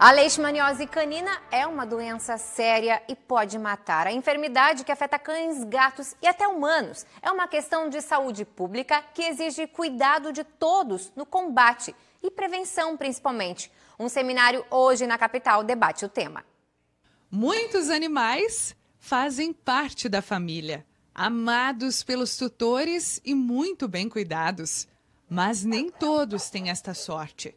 A leishmaniose canina é uma doença séria e pode matar. A enfermidade que afeta cães, gatos e até humanos é uma questão de saúde pública que exige cuidado de todos no combate e prevenção, principalmente. Um seminário hoje na capital debate o tema. Muitos animais fazem parte da família, amados pelos tutores e muito bem cuidados. Mas nem todos têm esta sorte.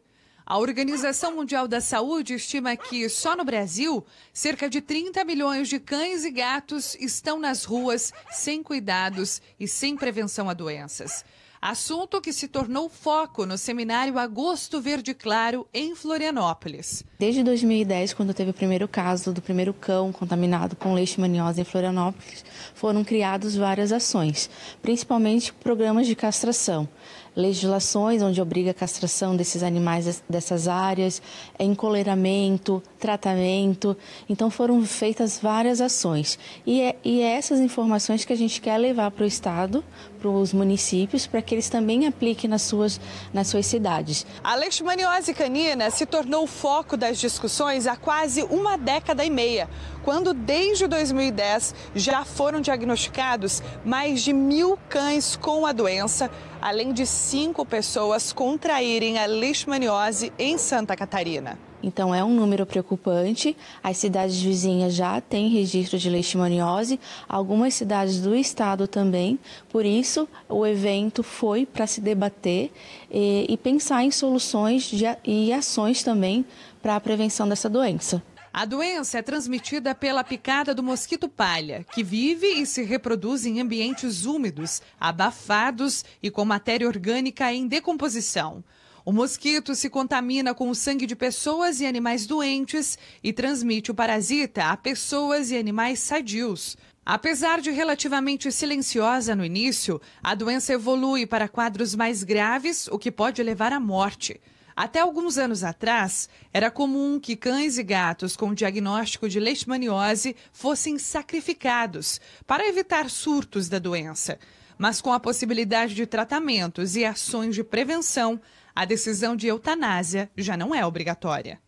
A Organização Mundial da Saúde estima que só no Brasil, cerca de 30 milhões de cães e gatos estão nas ruas sem cuidados e sem prevenção a doenças. Assunto que se tornou foco no seminário Agosto Verde Claro, em Florianópolis. Desde 2010, quando teve o primeiro caso do primeiro cão contaminado com leishmaniose em Florianópolis, foram criadas várias ações, principalmente programas de castração legislações onde obriga a castração desses animais dessas áreas, encoleramento, tratamento. Então foram feitas várias ações. E é, e é essas informações que a gente quer levar para o Estado, para os municípios, para que que eles também apliquem nas suas, nas suas cidades. A leishmaniose canina se tornou o foco das discussões há quase uma década e meia, quando desde 2010 já foram diagnosticados mais de mil cães com a doença, além de cinco pessoas contraírem a leishmaniose em Santa Catarina. Então é um número preocupante. As cidades vizinhas já têm registro de leishmaniose, algumas cidades do estado também. Por isso, o evento foi para se debater e, eh, e, pensar em soluções de, e ações também para a prevenção dessa doença. A doença é transmitida pela picada do mosquito palha, que vive e se reproduz em ambientes úmidos, abafados e com matéria orgânica em decomposição. O mosquito se contamina com o sangue de pessoas e animais doentes e transmite o parasita a pessoas e animais sadios. Apesar de relativamente silenciosa no início, a doença evolui para quadros mais graves, o que pode levar à morte. Até alguns anos atrás, era comum que cães e gatos com diagnóstico de leishmaniose fossem sacrificados para evitar surtos da doença. Mas com a possibilidade de tratamentos e ações de prevenção, a decisão de eutanásia já não é obrigatória.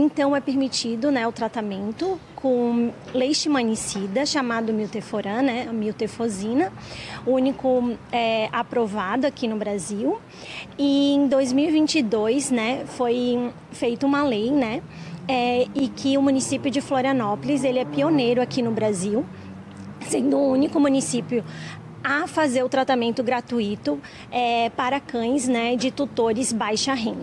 Então é permitido né, o tratamento com leishmanicida, chamado milteforan, né, a miltefosina, único é, aprovado aqui no Brasil. E em 2022 né, foi feita uma lei né, é, e que o município de Florianópolis ele é pioneiro aqui no Brasil, sendo o único município a fazer o tratamento gratuito é, para cães né, de tutores baixa renda.